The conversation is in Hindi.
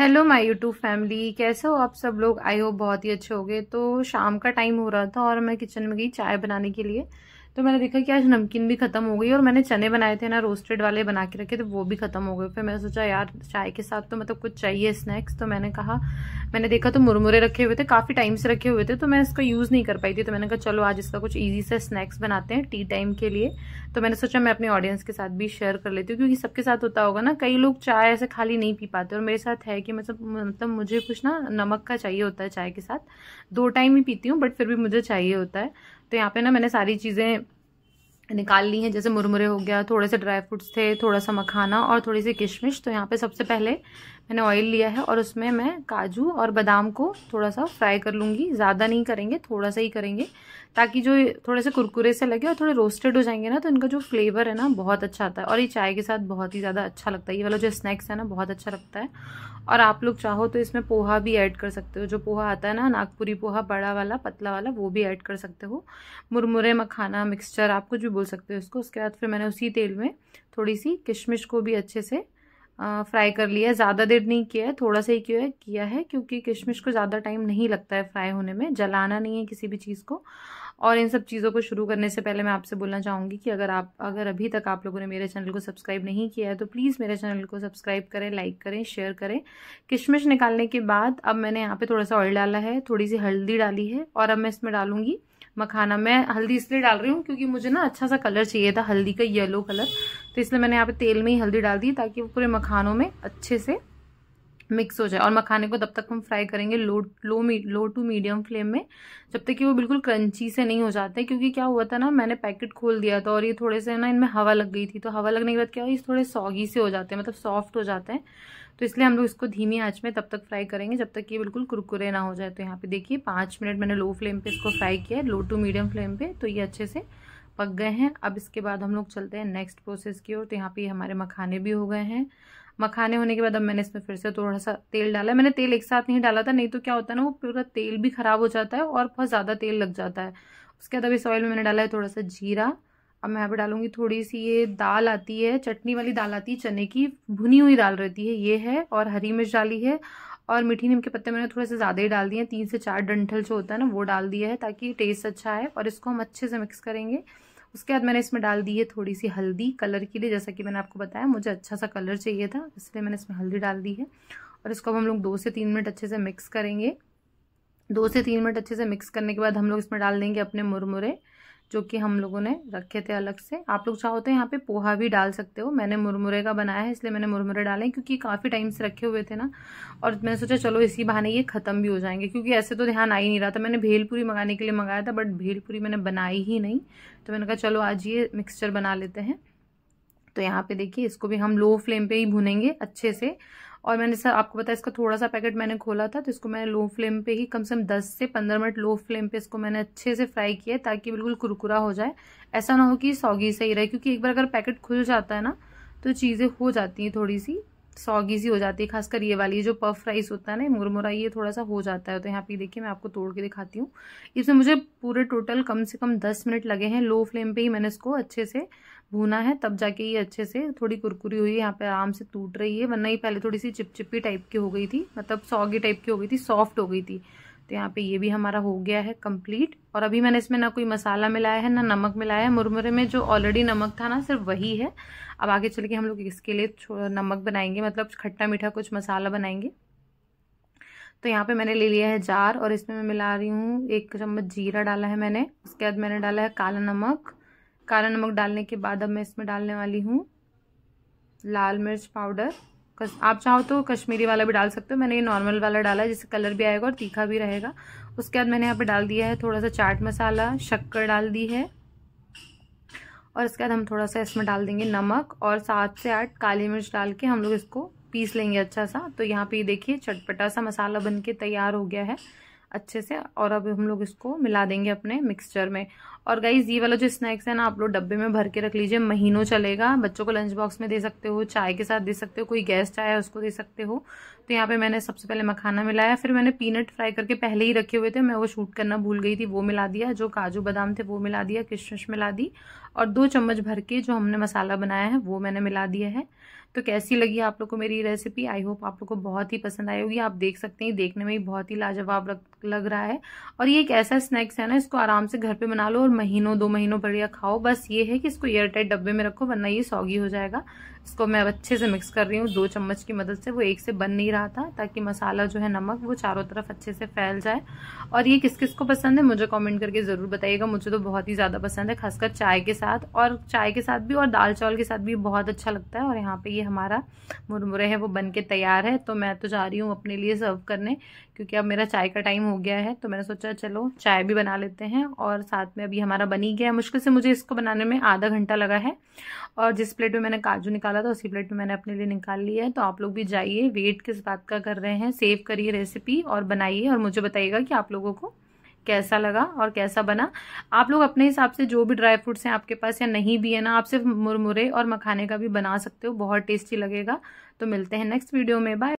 हेलो माय यूट्यूब फैमिली कैसे हो आप सब लोग आई होप बहुत ही अच्छे हो तो शाम का टाइम हो रहा था और मैं किचन में गई चाय बनाने के लिए तो मैंने देखा कि आज नमकीन भी ख़त्म हो गई और मैंने चने बनाए थे ना रोस्टेड वाले बना के रखे थे वो भी ख़त्म हो गए फिर मैंने सोचा यार चाय के साथ तो मतलब कुछ चाहिए स्नैक्स तो मैंने कहा मैंने देखा तो मुरमुरे रखे हुए थे काफ़ी टाइम से रखे हुए थे तो मैं इसका यूज़ नहीं कर पाई थी तो मैंने कहा चलो आज इसका कुछ ईजी सा स्नैक्स बनाते हैं टी टाइम के लिए तो मैंने सोचा मैं अपने ऑडियंस के साथ भी शेयर कर लेती हूँ क्योंकि सबके साथ होता होगा ना कई लोग चाय ऐसे खाली नहीं पी पाते और मेरे साथ है कि मतलब मतलब मुझे कुछ ना नमक का चाहिए होता है चाय के साथ दो टाइम ही पीती हूँ बट फिर भी मुझे चाहिए होता है तो यहाँ पे ना मैंने सारी चीज़ें निकाल ली हैं जैसे मुरमुरे हो गया थोड़े से ड्राई फ्रूट्स थे थोड़ा सा मखाना और थोड़ी सी किशमिश तो यहाँ पे सबसे पहले मैंने ऑयल लिया है और उसमें मैं काजू और बादाम को थोड़ा सा फ्राई कर लूँगी ज़्यादा नहीं करेंगे थोड़ा सा ही करेंगे ताकि जो थोड़े से कुरकुरे से लगे और थोड़े रोस्टेड हो जाएंगे ना तो इनका जो फ्लेवर है ना बहुत अच्छा आता है और ये चाय के साथ बहुत ही ज़्यादा अच्छा लगता है ये वाला जो स्नैक्स है ना बहुत अच्छा लगता है और आप लोग चाहो तो इसमें पोहा भी ऐड कर सकते हो जो पोहा आता है ना नागपुरी पोहा बड़ा वाला पतला वाला वो भी ऐड कर सकते हो मुरमुरे मखाना मिक्सचर आप कुछ भी बोल सकते हो इसको उसके बाद फिर मैंने उसी तेल में थोड़ी सी किशमिश को भी अच्छे से फ्राई कर लिया है ज़्यादा देर नहीं किया है थोड़ा सा ही क्यों है किया है क्योंकि किशमिश को ज़्यादा टाइम नहीं लगता है फ्राई होने में जलाना नहीं है किसी भी चीज़ को और इन सब चीज़ों को शुरू करने से पहले मैं आपसे बोलना चाहूँगी कि अगर आप अगर अभी तक आप लोगों ने मेरे चैनल को सब्सक्राइब नहीं किया है तो प्लीज़ मेरे चैनल को सब्सक्राइब करें लाइक करें शेयर करें किशमिश निकालने के बाद अब मैंने यहाँ पर थोड़ा सा ऑयल डाला है थोड़ी सी हल्दी डाली है और अब मैं इसमें डालूँगी मखाना मैं हल्दी इसलिए डाल रही हूँ क्योंकि मुझे ना अच्छा सा कलर चाहिए था हल्दी का येलो कलर तो इसलिए मैंने यहाँ पे तेल में ही हल्दी डाल दी ताकि वो पूरे मखानों में अच्छे से मिक्स हो जाए और मखाने को तब तक हम फ्राई करेंगे low low me low to medium flame में जब तक कि वो बिल्कुल क्रंची से नहीं हो जाते क्योंकि क्या हुआ था ना मैंने पैकेट खोल दिया था और ये थोड़े से ना इनमें हवा लग गई थी तो हवा लगने के बाद क्या हुआ ये थोड़े सॉगी से हो जाते हैं मतलब सॉफ्ट हो जाते हैं तो इसलिए हम लोग इसको धीमी आँच में तब तक फ्राई करेंगे जब तक ये बिल्कुल कुरकुरे ना हो जाए तो यहाँ पे देखिए पाँच मिनट मैंने लो फ्लेम पे इसको फ्राई किया है लो टू मीडियम फ्लेम पे तो ये अच्छे से पक गए हैं अब इसके बाद हम लोग चलते हैं नेक्स्ट प्रोसेस की ओर तो यहाँ पर हमारे मखाने भी हो गए हैं मखाने होने के बाद अब मैंने इसमें फिर से थोड़ा सा तेल डाला मैंने तेल एक साथ नहीं डाला था नहीं तो क्या होता है ना वो पूरा तेल भी खराब हो जाता है और बहुत ज़्यादा तेल लग जाता है उसके बाद अब इस ऑयल में मैंने डाला है थोड़ा सा जीरा अब मैं यहाँ पर डालूंगी थोड़ी सी ये दाल आती है चटनी वाली दाल आती है चने की भुनी हुई दाल रहती है ये है और हरी मिर्च डाली है और मीठी नीम के पत्ते मैंने थोड़े से ज़्यादा ही डाल दिए हैं तीन से चार डंठल जो होता है ना वो डाल दिया है ताकि टेस्ट अच्छा आए और इसको हम अच्छे से मिक्स करेंगे उसके बाद मैंने इसमें डाल दी है थोड़ी सी हल्दी कलर के लिए जैसा कि मैंने आपको बताया मुझे अच्छा सा कलर चाहिए था इसलिए मैंने इसमें हल्दी डाल दी है और इसको हम लोग दो से तीन मिनट अच्छे से मिक्स करेंगे दो से तीन मिनट अच्छे से मिक्स करने के बाद हम लोग इसमें डाल देंगे अपने मुरमुरे जो कि हम लोगों ने रखे थे अलग से आप लोग चाहो तो यहाँ पे पोहा भी डाल सकते हो मैंने मुरमुरे का बनाया है इसलिए मैंने मुरमुरे डाले हैं क्योंकि काफ़ी टाइम से रखे हुए थे ना और मैंने सोचा चलो इसी बहाने ये ख़त्म भी हो जाएंगे क्योंकि ऐसे तो ध्यान आ ही नहीं रहा था मैंने भेलपूरी मंगाने के लिए मंगाया था बट भेलपूरी मैंने बनाई ही नहीं तो मैंने कहा चलो आज ये मिक्सचर बना लेते हैं तो यहाँ पे देखिए इसको भी हम लो फ्लेम पे ही भुनेंगे अच्छे से और मैंने सर आपको बताया इसका थोड़ा सा पैकेट मैंने खोला था तो इसको मैंने लो फ्लेम पे ही कम से कम 10 से 15 मिनट लो फ्लेम पे इसको मैंने अच्छे से फ्राई किया है ताकि बिल्कुल कुरकुरा हो जाए ऐसा ना हो कि सौगी सही रहे क्योंकि एक बार अगर पैकेट खुल जाता है ना तो चीज़ें हो जाती हैं थोड़ी सी सौगी सी हो जाती है खासकर ये वाली जो पफ राइस होता है ना मुरमुरा ये थोड़ा सा हो जाता है तो यहाँ पे देखिए मैं आपको तोड़ के दिखाती हूँ इसमें मुझे पूरे टोटल कम से कम दस मिनट लगे हैं लो फ्लेम पे ही मैंने इसको अच्छे से भूना है तब जाके ये अच्छे से थोड़ी कुरकुरी हुई यहाँ पे आराम से टूट रही है वरना ही पहले थोड़ी सी चिपचिपी टाइप की हो गई थी मतलब सौगी टाइप की हो गई थी सॉफ्ट हो गई थी तो यहाँ पे ये भी हमारा हो गया है कंप्लीट और अभी मैंने इसमें ना कोई मसाला मिलाया है ना नमक मिलाया है मुरमुरे में जो ऑलरेडी नमक था ना सिर्फ वही है अब आगे चल के हम लोग इसके लिए नमक बनाएंगे मतलब खट्टा मीठा कुछ मसाला बनाएंगे तो यहाँ पे मैंने ले लिया है जार और इसमें मैं मिला रही हूँ एक चम्मच जीरा डाला है मैंने उसके बाद मैंने डाला है काला नमक काला नमक डालने के बाद अब मैं इसमें डालने वाली हूँ लाल मिर्च पाउडर कस, आप चाहो तो कश्मीरी वाला भी डाल सकते हो मैंने ये नॉर्मल वाला डाला है जिससे कलर भी आएगा और तीखा भी रहेगा उसके बाद मैंने यहाँ पे डाल दिया है थोड़ा सा चाट मसाला शक्कर डाल दी है और इसके बाद हम थोड़ा सा इसमें डाल देंगे नमक और सात से आठ काली मिर्च डाल के हम लोग इसको पीस लेंगे अच्छा सा तो यहाँ पे देखिए चटपटा सा मसाला बन के तैयार हो गया है अच्छे से और अब हम लोग इसको मिला देंगे अपने मिक्सचर में और गाइज ये वाला जो स्नैक्स है ना आप लोग डब्बे में भर के रख लीजिए महीनों चलेगा बच्चों को लंच बॉक्स में दे सकते हो चाय के साथ दे सकते हो कोई गैस चाय है उसको दे सकते हो तो यहाँ पे मैंने सबसे पहले मखाना मिलाया फिर मैंने पीनट फ्राई करके पहले ही रखे हुए थे मैं वो शूट करना भूल गई थी वो मिला दिया जो काजू बादाम थे वो मिला दिया किशमिश मिला दी और दो चम्मच भर के जो हमने मसाला बनाया है वो मैंने मिला दिया है तो कैसी लगी आप लोग को मेरी रेसिपी आई होप आप लोग को बहुत ही पसंद आई होगी आप देख सकते हैं देखने में ही बहुत ही लाजवाब लग रहा है और ये एक ऐसा स्नैक्स है ना इसको आराम से घर पे बना लो और महीनों दो महीनों या खाओ बस ये है कि इसको एयरटाइट डब्बे में रखो वरना ये सॉगी हो जाएगा इसको मैं अच्छे से मिक्स कर रही हूँ दो चम्मच की मदद से वो एक से बन नहीं रहा था ताकि मसाला जो है नमक वो चारों तरफ अच्छे से फैल जाए और ये किस किस को पसंद है मुझे कमेंट करके ज़रूर बताइएगा मुझे तो बहुत ही ज़्यादा पसंद है खासकर चाय के साथ और चाय के साथ भी और दाल चावल के साथ भी बहुत अच्छा लगता है और यहाँ पर ये हमारा मुरमुरे है वो बन के तैयार है तो मैं तो जा रही हूँ अपने लिए सर्व करने क्योंकि अब मेरा चाय का टाइम हो गया है तो मैंने सोचा चलो चाय भी बना लेते हैं और साथ में अभी हमारा बनी गया है मुश्किल से मुझे इसको बनाने में आधा घंटा लगा है और जिस प्लेट में मैंने काजू निकाला रहा तो था उसी प्लेट में मैंने अपने लिए निकाल लिया है तो आप लोग भी जाइए वेट किस बात का कर रहे हैं सेव करिए रेसिपी और बनाइए और मुझे बताइएगा कि आप लोगों को कैसा लगा और कैसा बना आप लोग अपने हिसाब से जो भी ड्राई फ्रूट्स हैं आपके पास या नहीं भी है ना आप सिर्फ मुरमुरे और मखाने का भी बना सकते हो बहुत टेस्टी लगेगा तो मिलते हैं नेक्स्ट वीडियो में बाय